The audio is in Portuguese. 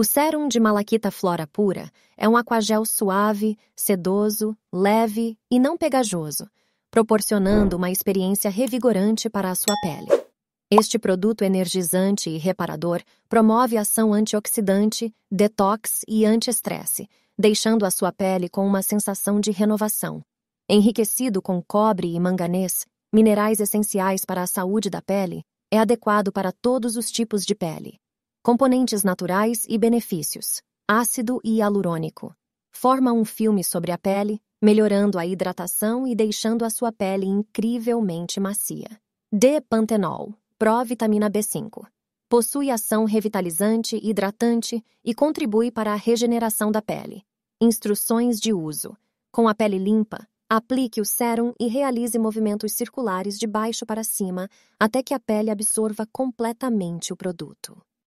O sérum de malaquita flora pura é um aquagel suave, sedoso, leve e não pegajoso, proporcionando uma experiência revigorante para a sua pele. Este produto energizante e reparador promove ação antioxidante, detox e antiestresse, deixando a sua pele com uma sensação de renovação. Enriquecido com cobre e manganês, minerais essenciais para a saúde da pele, é adequado para todos os tipos de pele Componentes naturais e benefícios: ácido e hialurônico. Forma um filme sobre a pele, melhorando a hidratação e deixando a sua pele incrivelmente macia. D-pantenol, provitamina B5. Possui ação revitalizante, hidratante e contribui para a regeneração da pele. Instruções de uso: com a pele limpa, aplique o sérum e realize movimentos circulares de baixo para cima até que a pele absorva completamente o produto.